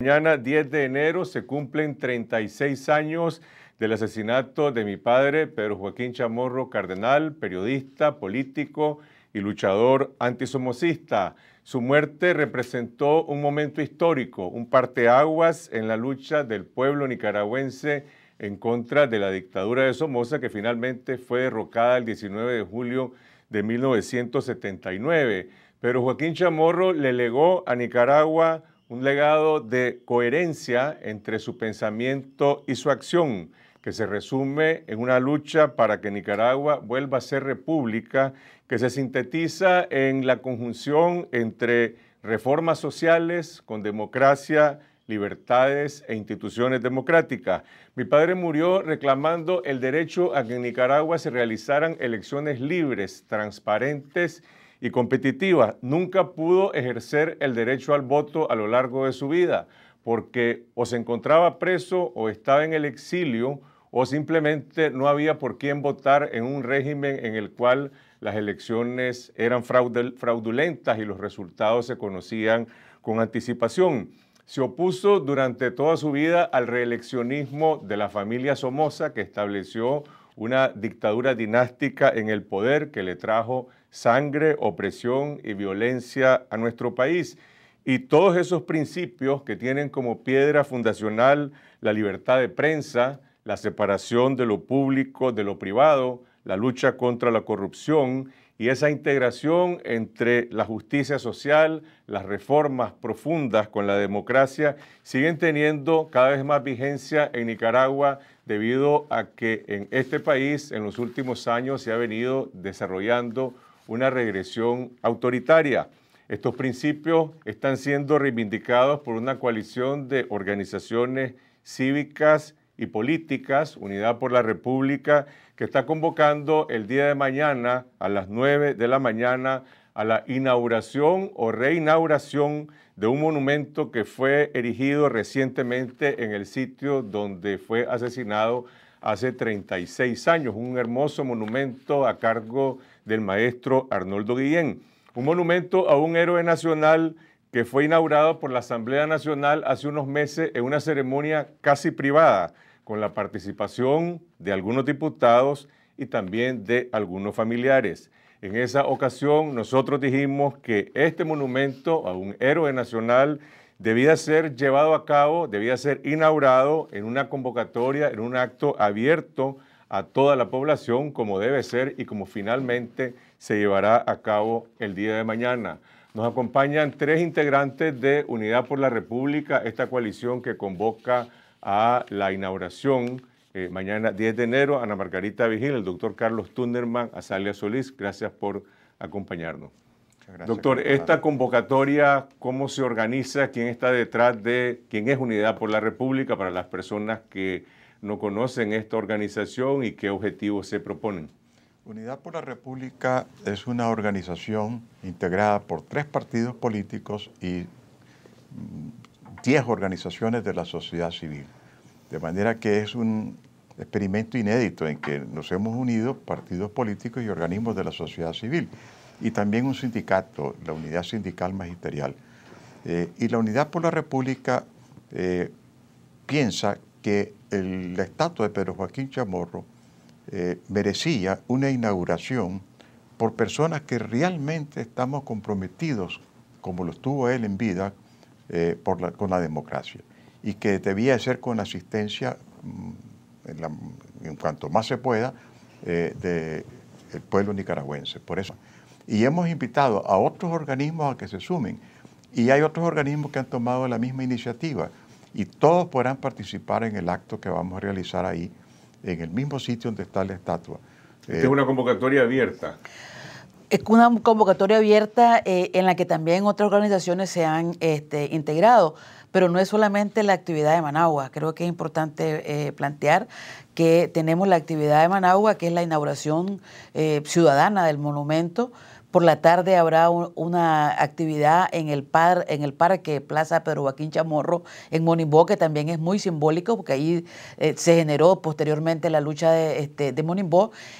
Mañana 10 de enero se cumplen 36 años del asesinato de mi padre, Pedro Joaquín Chamorro Cardenal, periodista, político y luchador antisomocista. Su muerte representó un momento histórico, un parteaguas en la lucha del pueblo nicaragüense en contra de la dictadura de Somoza, que finalmente fue derrocada el 19 de julio de 1979. Pero Joaquín Chamorro le legó a Nicaragua un legado de coherencia entre su pensamiento y su acción, que se resume en una lucha para que Nicaragua vuelva a ser república, que se sintetiza en la conjunción entre reformas sociales con democracia, libertades e instituciones democráticas. Mi padre murió reclamando el derecho a que en Nicaragua se realizaran elecciones libres, transparentes y competitiva, nunca pudo ejercer el derecho al voto a lo largo de su vida, porque o se encontraba preso o estaba en el exilio o simplemente no había por quién votar en un régimen en el cual las elecciones eran fraudulentas y los resultados se conocían con anticipación. Se opuso durante toda su vida al reeleccionismo de la familia Somoza, que estableció una dictadura dinástica en el poder que le trajo sangre, opresión y violencia a nuestro país. Y todos esos principios que tienen como piedra fundacional la libertad de prensa, la separación de lo público de lo privado, la lucha contra la corrupción y esa integración entre la justicia social, las reformas profundas con la democracia, siguen teniendo cada vez más vigencia en Nicaragua debido a que en este país en los últimos años se ha venido desarrollando una regresión autoritaria. Estos principios están siendo reivindicados por una coalición de organizaciones cívicas y políticas, Unidad por la República, que está convocando el día de mañana a las 9 de la mañana a la inauguración o reinauguración de un monumento que fue erigido recientemente en el sitio donde fue asesinado hace 36 años, un hermoso monumento a cargo del maestro Arnoldo Guillén, un monumento a un héroe nacional que fue inaugurado por la Asamblea Nacional hace unos meses en una ceremonia casi privada, con la participación de algunos diputados y también de algunos familiares. En esa ocasión nosotros dijimos que este monumento a un héroe nacional debía ser llevado a cabo, debía ser inaugurado en una convocatoria, en un acto abierto a toda la población como debe ser y como finalmente se llevará a cabo el día de mañana. Nos acompañan tres integrantes de Unidad por la República, esta coalición que convoca a la inauguración eh, mañana 10 de enero, Ana Margarita Vigil, el doctor Carlos Tunderman, Azalia Solís. Gracias por acompañarnos. Doctor, esta convocatoria, ¿cómo se organiza? ¿Quién está detrás de quién es Unidad por la República para las personas que no conocen esta organización y qué objetivos se proponen? Unidad por la República es una organización integrada por tres partidos políticos y mm, diez organizaciones de la sociedad civil. De manera que es un experimento inédito en que nos hemos unido partidos políticos y organismos de la sociedad civil y también un sindicato, la Unidad Sindical Magisterial. Eh, y la Unidad por la República eh, piensa que el, la estatua de Pedro Joaquín Chamorro eh, merecía una inauguración por personas que realmente estamos comprometidos, como lo estuvo él en vida, con la democracia. Y que debía ser con asistencia, mm, en, cuanto más se pueda, del pueblo nicaragüense. Por eso y hemos invitado a otros organismos a que se sumen. Y hay otros organismos que han tomado la misma iniciativa. Y todos podrán participar en el acto que vamos a realizar ahí, en el mismo sitio donde está la estatua. es una convocatoria abierta. Es una convocatoria abierta eh, en la que también otras organizaciones se han este, integrado, pero no es solamente la actividad de Managua. Creo que es importante eh, plantear que tenemos la actividad de Managua, que es la inauguración eh, ciudadana del monumento, por la tarde habrá una actividad en el, par, en el parque Plaza Pedro Joaquín Chamorro, en Monimbó, que también es muy simbólico porque ahí eh, se generó posteriormente la lucha de, este,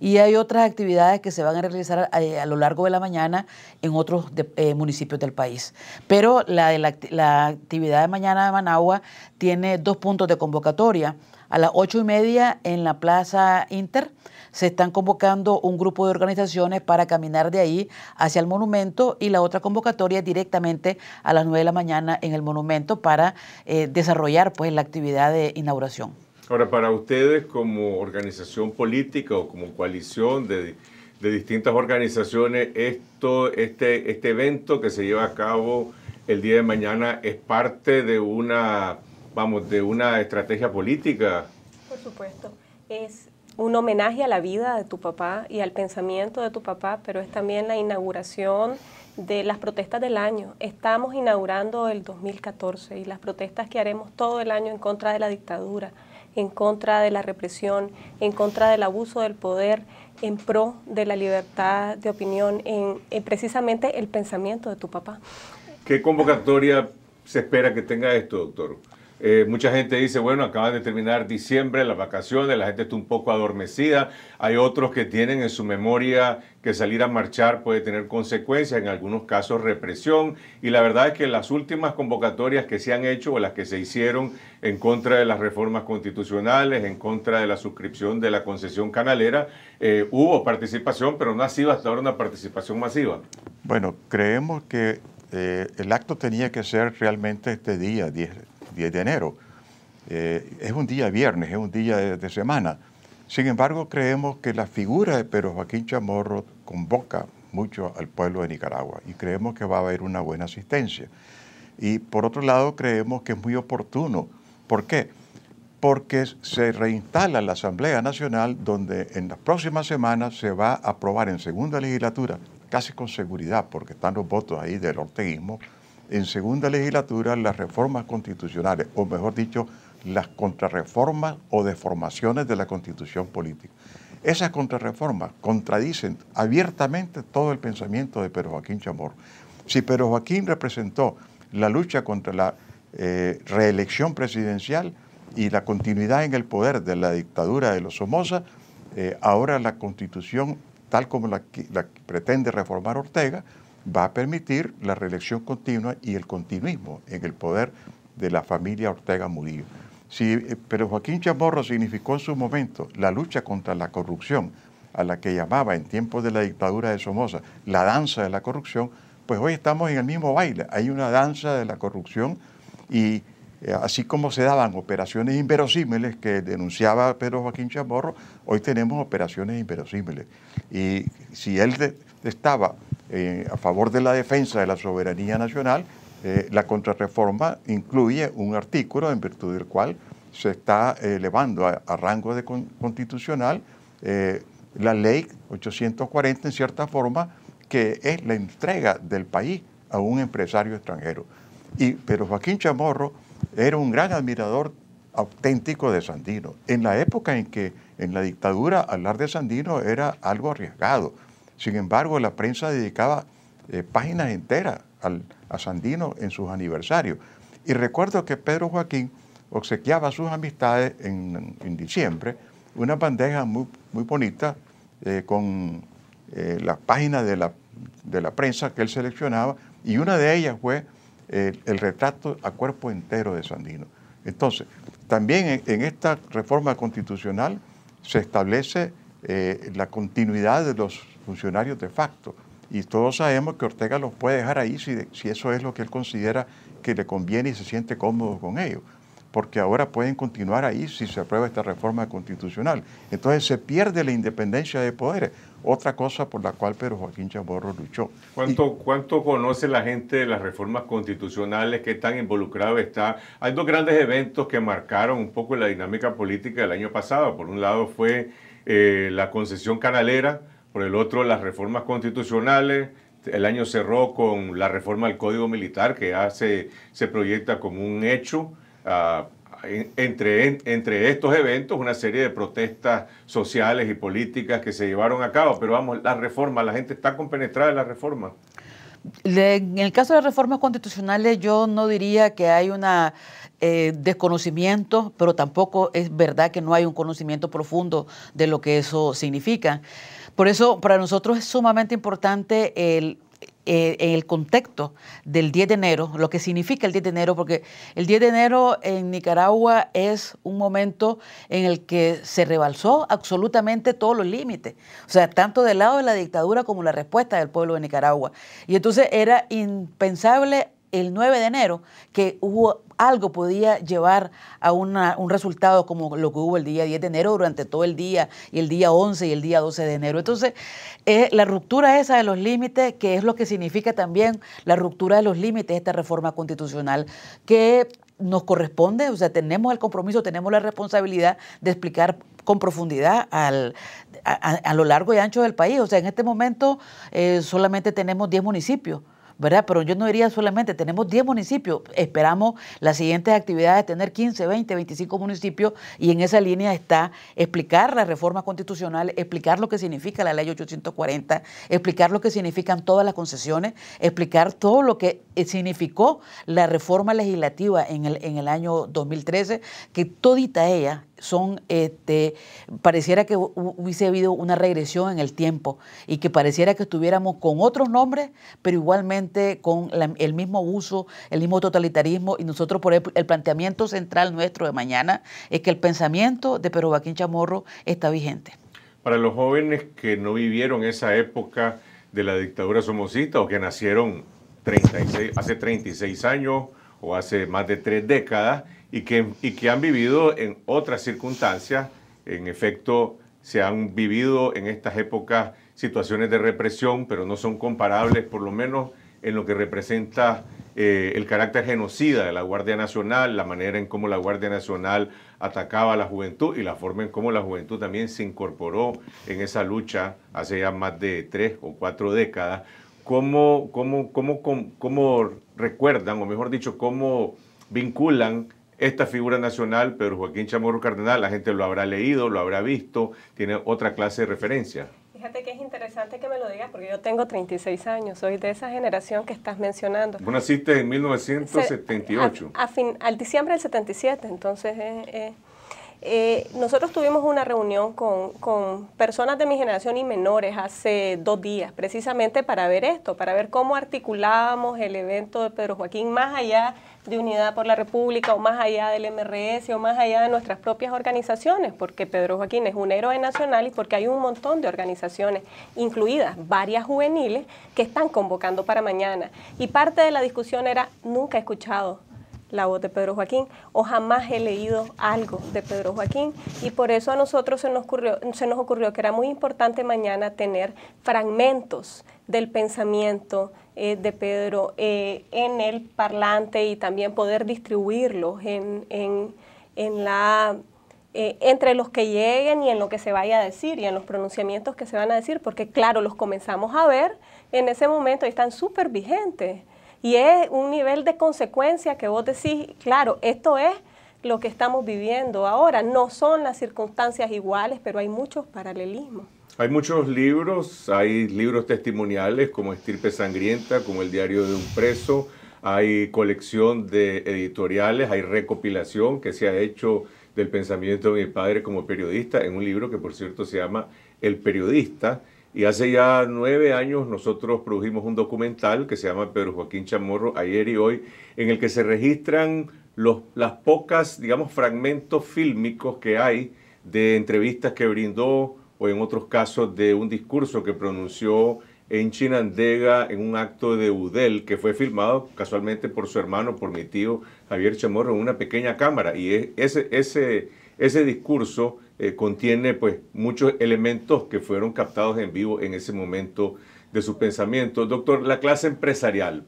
Y hay otras actividades que se van a realizar eh, a, lo largo de la mañana en otros eh, municipios del país. Pero la, la actividad de mañana de Managua tiene dos puntos de convocatoria. A las ocho y media en la Plaza Inter se están convocando un grupo de organizaciones para caminar de ahí hacia el monumento y la otra convocatoria directamente a las nueve de la mañana en el monumento para eh, desarrollar pues la actividad de inauguración. Ahora, para ustedes como organización política o como coalición de, de distintas organizaciones, esto, este, este evento que se lleva a cabo el día de mañana es parte de una vamos, de una estrategia política. Por supuesto, es un homenaje a la vida de tu papá y al pensamiento de tu papá, pero es también la inauguración de las protestas del año. Estamos inaugurando el 2014 y las protestas que haremos todo el año en contra de la dictadura, en contra de la represión, en contra del abuso del poder, en pro de la libertad de opinión, en, precisamente el pensamiento de tu papá. ¿Qué convocatoria se espera que tenga esto, doctor? Eh, mucha gente dice, bueno, acaban de terminar diciembre, las vacaciones, la gente está un poco adormecida. Hay otros que tienen en su memoria que salir a marchar puede tener consecuencias, en algunos casos represión. Y la verdad es que las últimas convocatorias que se han hecho o las que se hicieron en contra de las reformas constitucionales, en contra de la suscripción de la concesión canalera, eh, hubo participación, pero no ha sido hasta ahora una participación masiva. Bueno, creemos que eh, el acto tenía que ser realmente este día, 10, de enero. Eh, es un día viernes, es un día de, semana. Sin embargo, creemos que la figura de Pedro Joaquín Chamorro convoca mucho al pueblo de Nicaragua y creemos que va a haber una buena asistencia. Y por otro lado, creemos que es muy oportuno. ¿Por qué? Porque se reinstala la Asamblea Nacional donde en las próximas semanas se va a aprobar en segunda legislatura, casi con seguridad, porque están los votos ahí del orteguismo, en segunda legislatura las reformas constitucionales, o mejor dicho, las contrarreformas o deformaciones de la constitución política. Esas contrarreformas contradicen abiertamente todo el pensamiento de Pedro Joaquín Chamorro. Si Pero Joaquín representó la lucha contra la eh, reelección presidencial y la continuidad en el poder de la dictadura de los Somoza, eh, ahora la constitución, tal como la pretende reformar Ortega, va a permitir la reelección continua y el continuismo en el poder de la familia Ortega Murillo. Sí, eh, pero Joaquín Chamorro significó en su momento la lucha contra la corrupción, a la que llamaba en tiempos de la dictadura de Somoza la danza de la corrupción, pues hoy estamos en el mismo baile. Hay una danza de la corrupción y eh, así como se daban operaciones inverosímiles que denunciaba Pedro Joaquín Chamorro, hoy tenemos operaciones inverosímiles. Y si él estaba eh, a favor de la defensa de la soberanía nacional, eh, la contrarreforma incluye un artículo en virtud del cual se está eh, elevando a, rango de constitucional la ley 840 en cierta forma que es la entrega del país a un empresario extranjero. pero Joaquín Chamorro era un gran admirador auténtico de Sandino. En la época en que en la dictadura hablar de Sandino era algo arriesgado, sin embargo, la prensa dedicaba eh, páginas enteras a Sandino en sus aniversarios. Y recuerdo que Pedro Joaquín obsequiaba a sus amistades en, diciembre una bandeja muy, muy bonita eh, con eh, las páginas de la, de la, prensa que él seleccionaba y una de ellas fue el retrato a cuerpo entero de Sandino. Entonces, también en esta reforma constitucional se establece la continuidad de los funcionarios de facto. Y todos sabemos que Ortega los puede dejar ahí si, si eso es lo que él considera que le conviene y se siente cómodo con ellos Porque ahora pueden continuar ahí si se aprueba esta reforma constitucional. Entonces se pierde la independencia de poderes. Otra cosa por la cual Pedro Joaquín Chamorro luchó. ¿Cuánto, ¿Cuánto conoce la gente de las reformas constitucionales? ¿Qué tan involucrado está? Hay dos grandes eventos que marcaron un poco la dinámica política del año pasado. Por un lado fue eh, la concesión canalera por el otro las reformas constitucionales. El año cerró con la reforma del Código Militar, que ya se, proyecta como un hecho. Ah, entre, entre estos eventos, una serie de protestas sociales y políticas que se llevaron a cabo. Pero vamos, la reforma, la gente está compenetrada en la reforma. En el caso de las reformas constitucionales, yo no diría que hay un eh, desconocimiento, pero tampoco es verdad que no hay un conocimiento profundo de lo que eso significa. Por eso, para nosotros es sumamente importante el eh, en el contexto del 10 de enero, lo que significa el 10 de enero, porque el 10 de enero en Nicaragua es un momento en el que se rebalsó absolutamente todos los límites, o sea, tanto del lado de la dictadura como la respuesta del pueblo de Nicaragua. Y entonces era impensable el 9 de enero que hubo algo podía llevar a un resultado como lo que hubo el día 10 de enero durante todo el día y el día 11 y el día 12 de enero. Entonces, eh, la ruptura esa de los límites, que es lo que significa también la ruptura de los límites, esta reforma constitucional, que nos corresponde, o sea, tenemos el compromiso, tenemos la responsabilidad de explicar con profundidad al, a, lo largo y ancho del país. O sea, en este momento eh, solamente tenemos 10 municipios. ¿verdad? Pero yo no diría solamente, tenemos 10 municipios, esperamos las siguientes actividades tener 15, 20, 25 municipios y en esa línea está explicar la reforma constitucional, explicar lo que significa la ley 840, explicar lo que significan todas las concesiones, explicar todo lo que eh, significó la reforma legislativa en el, en el año 2013, que todita ella son, este, pareciera que hubiese habido una regresión en el tiempo y que pareciera que estuviéramos con otros nombres, pero igualmente con el mismo uso, el mismo totalitarismo. Y nosotros, por el planteamiento central nuestro de mañana es que el pensamiento de Pero Joaquín Chamorro está vigente. Para los jóvenes que no vivieron esa época de la dictadura somocita o que nacieron 36, hace 36 años o hace más de tres décadas, y que, y que han vivido en otras circunstancias, en efecto, se han vivido en estas épocas situaciones de represión, pero no son comparables, por lo menos en lo que representa eh, el carácter genocida de la Guardia Nacional, la manera en cómo la Guardia Nacional atacaba a la juventud y la forma en cómo la juventud también se incorporó en esa lucha hace ya más de tres o cuatro décadas. ¿Cómo, cómo, cómo, cómo recuerdan, o mejor dicho, cómo vinculan esta figura nacional, Pedro Joaquín Chamorro Cardenal, la gente lo habrá leído, lo habrá visto, tiene otra clase de referencia. Fíjate que es interesante que me lo digas porque yo tengo 36 años, soy de esa generación que estás mencionando. Vos naciste en 1978. A, al diciembre del 77, entonces eh, eh, eh, nosotros tuvimos una reunión con, personas de mi generación y menores hace dos días, precisamente para ver esto, para ver cómo articulábamos el evento de Pedro Joaquín más allá de Unidad por la República o más allá del MRS o más allá de nuestras propias organizaciones, porque Pedro Joaquín es un héroe nacional y porque hay un montón de organizaciones, incluidas varias juveniles, que están convocando para mañana. Y parte de la discusión era, nunca he escuchado la voz de Pedro Joaquín o jamás he leído algo de Pedro Joaquín y por eso a nosotros se nos ocurrió, se nos ocurrió que era muy importante mañana tener fragmentos del pensamiento eh, de Pedro eh, en el parlante y también poder distribuirlos en, la, eh, entre los que lleguen y en lo que se vaya a decir y en los pronunciamientos que se van a decir, porque claro, los comenzamos a ver en ese momento y están súper vigentes. Y es un nivel de consecuencia que vos decís, claro, esto es lo que estamos viviendo ahora. No son las circunstancias iguales, pero hay muchos paralelismos. Hay muchos libros, hay libros testimoniales como Estirpe Sangrienta, como El Diario de un Preso, hay colección de editoriales, hay recopilación que se ha hecho del pensamiento de mi padre como periodista en un libro que por cierto se llama El Periodista. Y hace ya nueve años nosotros produjimos un documental que se llama Pedro Joaquín Chamorro, ayer y hoy, en el que se registran los, las pocas, digamos, fragmentos fílmicos que hay de entrevistas que brindó o en otros casos de un discurso que pronunció en Chinandega en un acto de UDEL que fue filmado casualmente por su hermano, por mi tío Javier Chamorro, en una pequeña cámara. Y ese, ese, ese discurso eh, contiene pues muchos elementos que fueron captados en vivo en ese momento de su pensamiento. Doctor, la clase empresarial,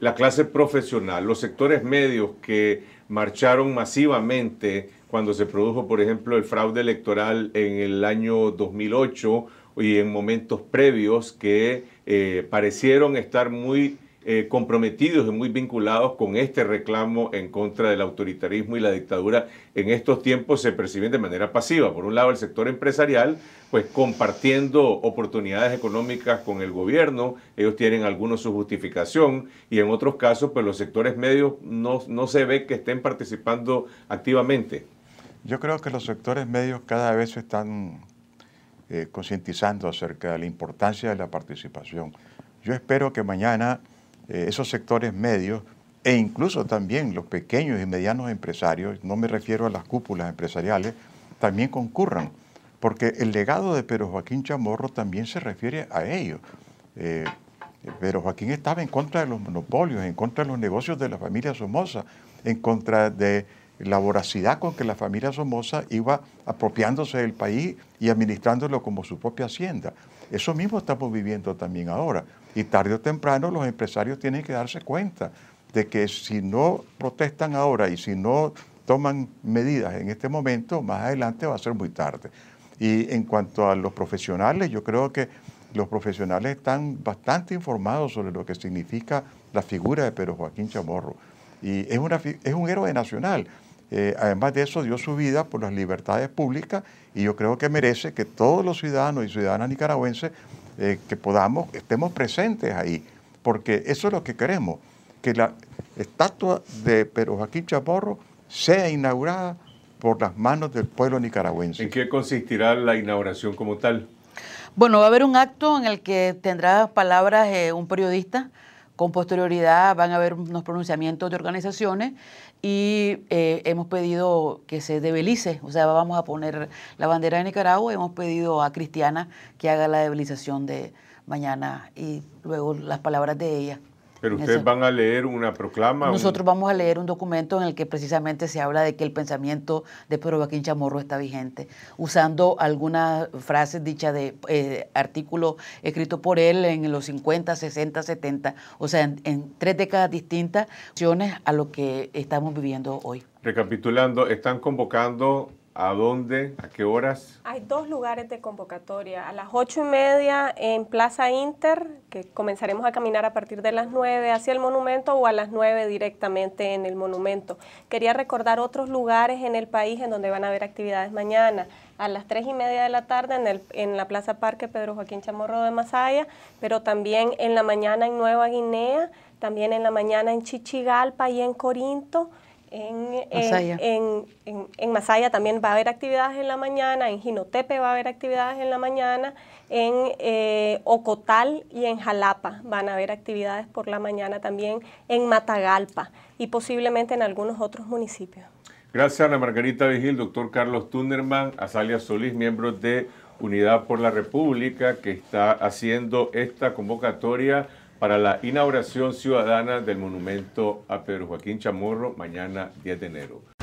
la clase profesional, los sectores medios que marcharon masivamente cuando se produjo, por ejemplo, el fraude electoral en el año 2008 y en momentos previos que eh, parecieron estar muy eh, comprometidos y muy vinculados con este reclamo en contra del autoritarismo y la dictadura en estos tiempos se perciben de manera pasiva. Por un lado, el sector empresarial, pues compartiendo oportunidades económicas con el gobierno, ellos tienen algunos su justificación, y en otros casos, pues los sectores medios no, no se ve que estén participando activamente. Yo creo que los sectores medios cada vez se están eh, concientizando acerca de la importancia de la participación. Yo espero que mañana eh, esos sectores medios e incluso también los pequeños y medianos empresarios, no me refiero a las cúpulas empresariales, también concurran, porque el legado de Pedro Joaquín Chamorro también se refiere a ellos. Eh, pero Joaquín estaba en contra de los monopolios, en contra de los negocios de la familia Somoza, en contra de la voracidad con que la familia Somoza iba apropiándose del país y administrándolo como su propia hacienda. Eso mismo estamos viviendo también ahora. Y tarde o temprano los empresarios tienen que darse cuenta de que si no protestan ahora y si no toman medidas en este momento, más adelante va a ser muy tarde. Y en cuanto a los profesionales, yo creo que los profesionales están bastante informados sobre lo que significa la figura de Pedro Joaquín Chamorro. Y es, una, un héroe nacional. Eh, además de eso, dio su vida por las libertades públicas y yo creo que merece que todos los ciudadanos y ciudadanas nicaragüenses eh, que podamos estemos presentes ahí, porque eso es lo que queremos, que la estatua de Pedro Joaquín Chaporro sea inaugurada por las manos del pueblo nicaragüense. ¿En qué consistirá la inauguración como tal? Bueno, va a haber un acto en el que tendrá palabras eh, un periodista con posterioridad van a haber unos pronunciamientos de organizaciones y eh, hemos pedido que se debilice, o sea, vamos a poner la bandera de Nicaragua, hemos pedido a Cristiana que haga la debilización de mañana y luego las palabras de ella. Pero ustedes van a leer una proclama. Nosotros vamos a leer un documento en el que precisamente se habla de que el pensamiento de Pedro Joaquín Chamorro está vigente, usando algunas frases dichas de eh, artículos escritos por él en los 50, 60, 70, o sea, en, en tres décadas distintas, a lo que estamos viviendo hoy. Recapitulando, están convocando ¿A dónde? ¿A qué horas? Hay dos lugares de convocatoria. A las ocho y media en Plaza Inter, que comenzaremos a caminar a partir de las nueve hacia el monumento o a las nueve directamente en el monumento. Quería recordar otros lugares en el país en donde van a haber actividades mañana. A las tres y media de la tarde en, el, en la Plaza Parque Pedro Joaquín Chamorro de Masaya, pero también en la mañana en Nueva Guinea, también en la mañana en Chichigalpa y en Corinto eh, en, Masaya. también va a haber actividades en la mañana, en Jinotepe va a haber actividades en la mañana, en eh, Ocotal y en Jalapa van a haber actividades por la mañana también, en Matagalpa y posiblemente en algunos otros municipios. Gracias Ana Margarita Vigil, doctor Carlos Tunderman, Azalia Solís, miembro de Unidad por la República, que está haciendo esta convocatoria para la inauguración ciudadana del monumento a Pedro Joaquín Chamorro mañana 10 de enero.